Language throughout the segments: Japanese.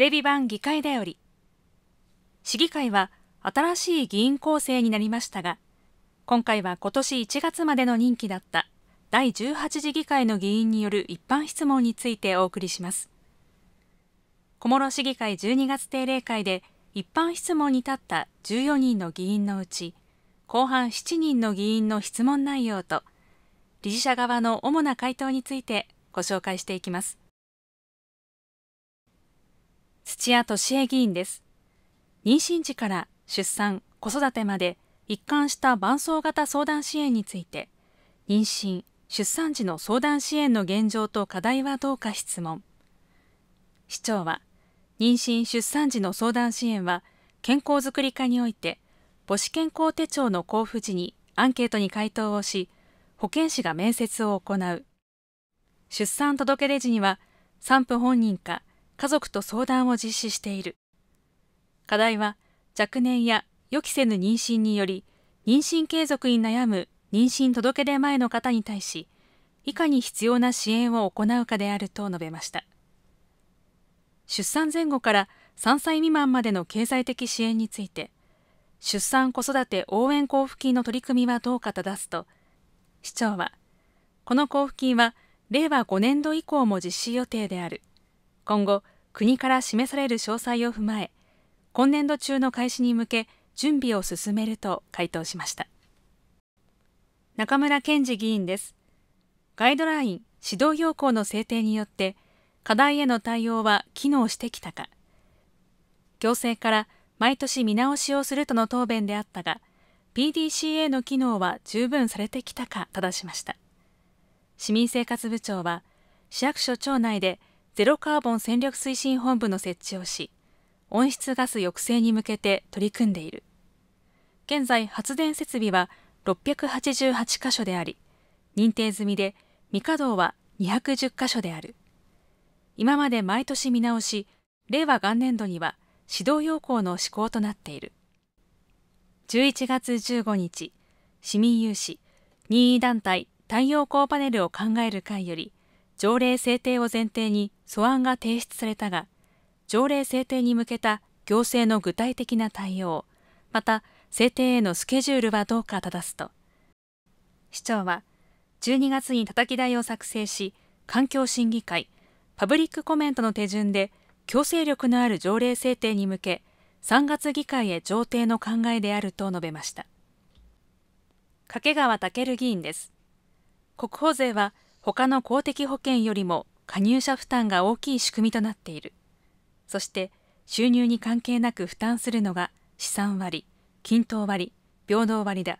テレビ版議会だより市議会は新しい議員構成になりましたが今回は今年1月までの任期だった第18次議会の議員による一般質問についてお送りします小諸市議会12月定例会で一般質問に立った14人の議員のうち後半7人の議員の質問内容と理事者側の主な回答についてご紹介していきます土屋敏恵議員です。妊娠時から出産、子育てまで一貫した伴走型相談支援について、妊娠、出産時の相談支援の現状と課題はどうか質問。市長は、妊娠・出産時の相談支援は、健康づくり課において、母子健康手帳の交付時にアンケートに回答をし、保健師が面接を行う。出産届出時には、産婦本人か家族と相談を実施している課題は若年や予期せぬ妊娠により妊娠継続に悩む妊娠届出前の方に対し以下に必要な支援を行うかであると述べました出産前後から3歳未満までの経済的支援について出産子育て応援交付金の取り組みはどうかただすと市長はこの交付金は令和5年度以降も実施予定である今後国から示される詳細を踏まえ今年度中の開始に向け準備を進めると回答しました中村健二議員ですガイドライン指導要項の制定によって課題への対応は機能してきたか行政から毎年見直しをするとの答弁であったが PDCA の機能は十分されてきたかただしました市民生活部長は市役所庁内でゼロカーボン戦略推進本部の設置をし温室ガス抑制に向けて取り組んでいる現在発電設備は688か所であり認定済みで未稼働は210か所である今まで毎年見直し令和元年度には指導要項の施行となっている11月15日市民有志任意団体太陽光パネルを考える会より条例制定を前提に素案が提出されたが、条例制定に向けた行政の具体的な対応、また制定へのスケジュールはどうかただすと。市長は、12月にたたき台を作成し、環境審議会、パブリックコメントの手順で、強制力のある条例制定に向け、3月議会へ上呈の考えであると述べました。掛川健議員です。国保税は他の公的保険よりも加入者負担が大きい仕組みとなっているそして収入に関係なく負担するのが資産割均等割平等割だ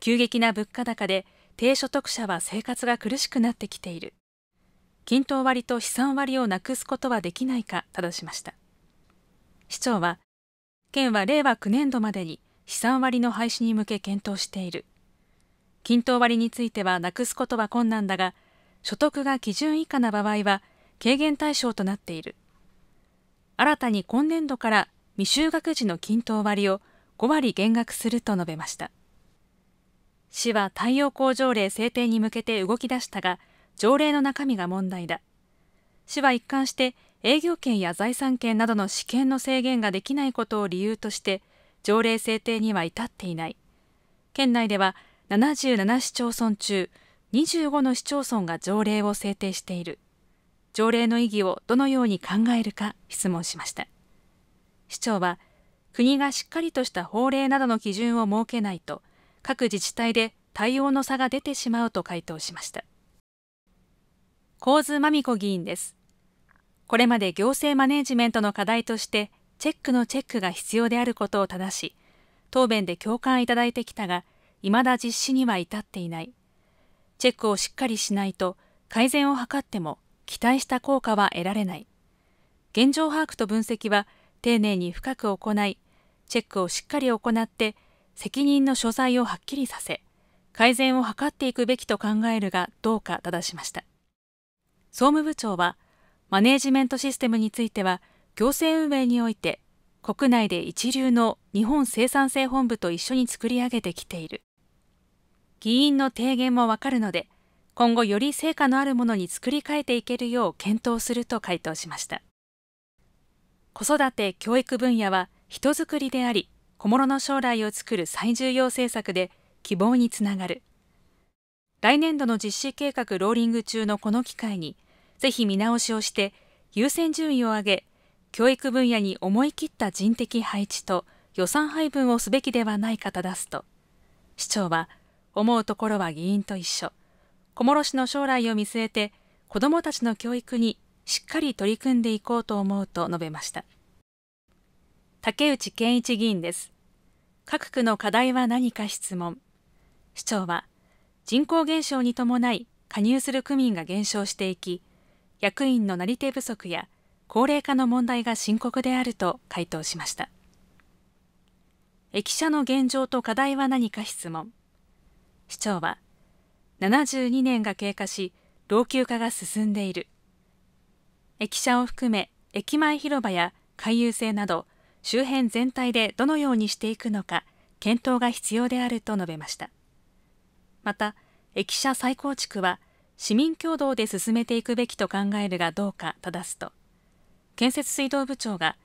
急激な物価高で低所得者は生活が苦しくなってきている均等割と資産割をなくすことはできないかたしました市長は県は令和9年度までに資産割の廃止に向け検討している均等割についてはなくすことは困難だが所得が基準以下な場合は軽減対象となっている新たに今年度から未就学児の均等割を5割減額すると述べました市は太陽光条例制定に向けて動き出したが条例の中身が問題だ市は一貫して営業権や財産権などの試験の制限ができないことを理由として条例制定には至っていない県内では77市町村中25の市町村が条例を制定している条例の意義をどのように考えるか質問しました市長は国がしっかりとした法令などの基準を設けないと各自治体で対応の差が出てしまうと回答しました神津真美子議員ですこれまで行政マネジメントの課題としてチェックのチェックが必要であることを正し答弁で共感いただいてきたが未だ実施には至っていないチェックをしっかりしないと改善を図っても期待した効果は得られない。現状把握と分析は丁寧に深く行い、チェックをしっかり行って責任の所在をはっきりさせ、改善を図っていくべきと考えるがどうか正しました。総務部長は、マネージメントシステムについては、行政運営において国内で一流の日本生産性本部と一緒に作り上げてきている。議員の提言もわかるので今後より成果のあるものに作り変えていけるよう検討すると回答しました子育て教育分野は人づくりであり小諸の将来を作る最重要政策で希望につながる来年度の実施計画ローリング中のこの機会にぜひ見直しをして優先順位を上げ教育分野に思い切った人的配置と予算配分をすべきではないかただすと市長は思うところは議員と一緒小諸市の将来を見据えて子どもたちの教育にしっかり取り組んでいこうと思うと述べました竹内健一議員です各区の課題は何か質問市長は人口減少に伴い加入する区民が減少していき役員のなり手不足や高齢化の問題が深刻であると回答しました駅舎の現状と課題は何か質問市長は72年が経過し老朽化が進んでいる駅舎を含め駅前広場や回遊性など周辺全体でどのようにしていくのか検討が必要であると述べましたまた駅舎再構築は市民共同で進めていくべきと考えるがどうか正すと建設水道部長が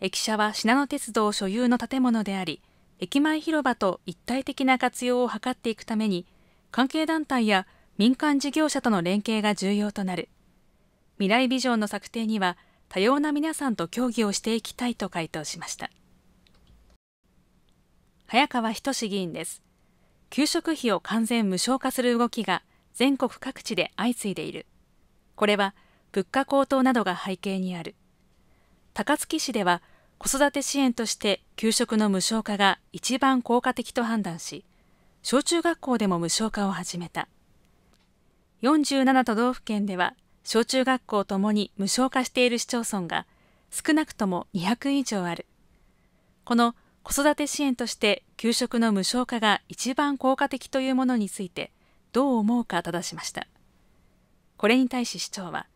駅舎は信濃鉄道所有の建物であり駅前広場と一体的な活用を図っていくために関係団体や民間事業者との連携が重要となる未来ビジョンの策定には多様な皆さんと協議をしていきたいと回答しました早川仁議員です給食費を完全無償化する動きが全国各地で相次いでいるこれは物価高騰などが背景にある高槻市では子育て支援として給食の無償化が一番効果的と判断し、小中学校でも無償化を始めた。47都道府県では小中学校ともに無償化している市町村が少なくとも200以上ある。この子育て支援として給食の無償化が一番効果的というものについてどう思うか正しました。これに対し市長は、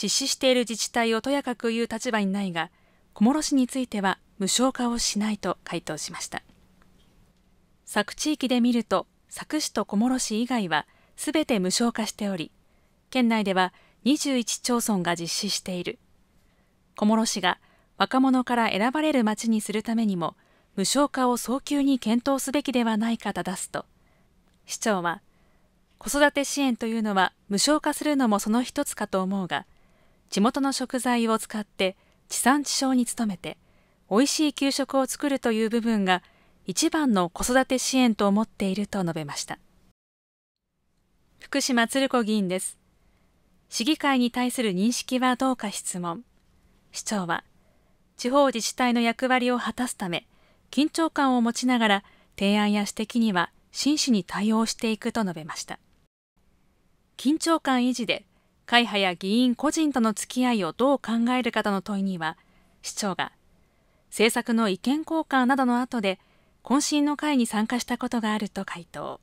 実施している自治体をとやかく言う立場にないが、小諸市については無償化をしないと回答しました佐久地域で見ると佐久市と小諸市以外はすべて無償化しており県内では21町村が実施している小諸市が若者から選ばれる町にするためにも無償化を早急に検討すべきではないか正すと市長は子育て支援というのは無償化するのもその一つかと思うが地元の食材を使って地産地消に努めて美味しい給食を作るという部分が一番の子育て支援と思っていると述べました福島鶴子議員です市議会に対する認識はどうか質問市長は地方自治体の役割を果たすため緊張感を持ちながら提案や指摘には真摯に対応していくと述べました緊張感維持で会派や議員個人との付き合いをどう考えるかとの問いには市長が政策の意見交換などの後で渾身の会に参加したことがあると回答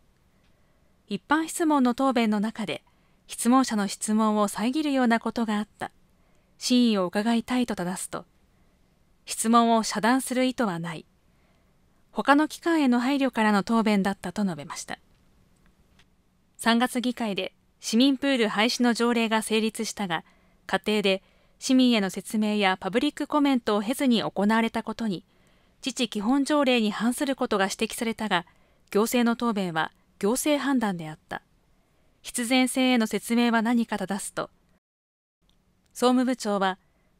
一般質問の答弁の中で質問者の質問を遮るようなことがあった真意を伺いたいと正すと質問を遮断する意図はない他の機関への配慮からの答弁だったと述べました3月議会で市民プール廃止の条例が成立したが家庭で市民への説明やパブリックコメントを経ずに行われたことに自治基本条例に反することが指摘されたが行政の答弁は行政判断であった必然性への説明は何か出すと総務部長は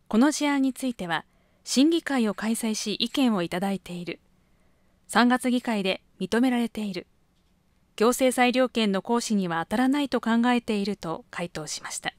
この事案については審議会を開催し意見をいただいている3月議会で認められている行政裁量権の行使には当たらないと考えていると回答しました。